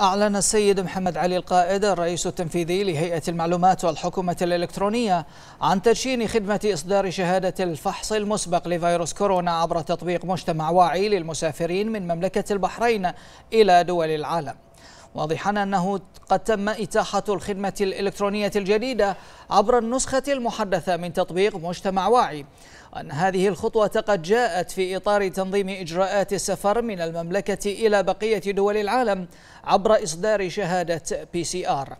أعلن السيد محمد علي القائد الرئيس التنفيذي لهيئة المعلومات والحكومة الإلكترونية عن تدشين خدمة إصدار شهادة الفحص المسبق لفيروس كورونا عبر تطبيق مجتمع واعي للمسافرين من مملكة البحرين إلى دول العالم واضحا أنه قد تم إتاحة الخدمة الإلكترونية الجديدة عبر النسخة المحدثة من تطبيق مجتمع واعي أن هذه الخطوة قد جاءت في إطار تنظيم إجراءات السفر من المملكة إلى بقية دول العالم عبر إصدار شهادة بي سي آر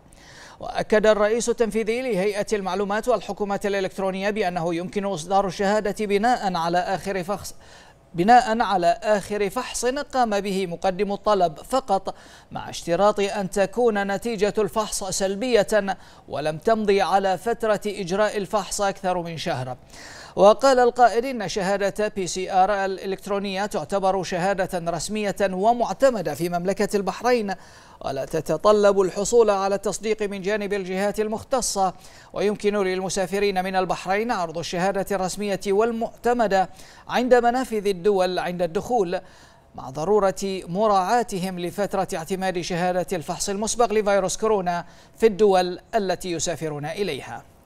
وأكد الرئيس التنفيذي لهيئة المعلومات والحكومة الإلكترونية بأنه يمكن إصدار الشهادة بناء على آخر فحص بناء على آخر فحص قام به مقدم الطلب فقط مع اشتراط أن تكون نتيجة الفحص سلبية ولم تمضي على فترة إجراء الفحص أكثر من شهر وقال القائل إن شهادة بي سي آر الإلكترونية تعتبر شهادة رسمية ومعتمدة في مملكة البحرين ولا تتطلب الحصول على التصديق من جانب الجهات المختصة ويمكن للمسافرين من البحرين عرض الشهادة الرسمية والمعتمدة عند منافذ الدول عند الدخول مع ضرورة مراعاتهم لفترة اعتماد شهادة الفحص المسبق لفيروس كورونا في الدول التي يسافرون إليها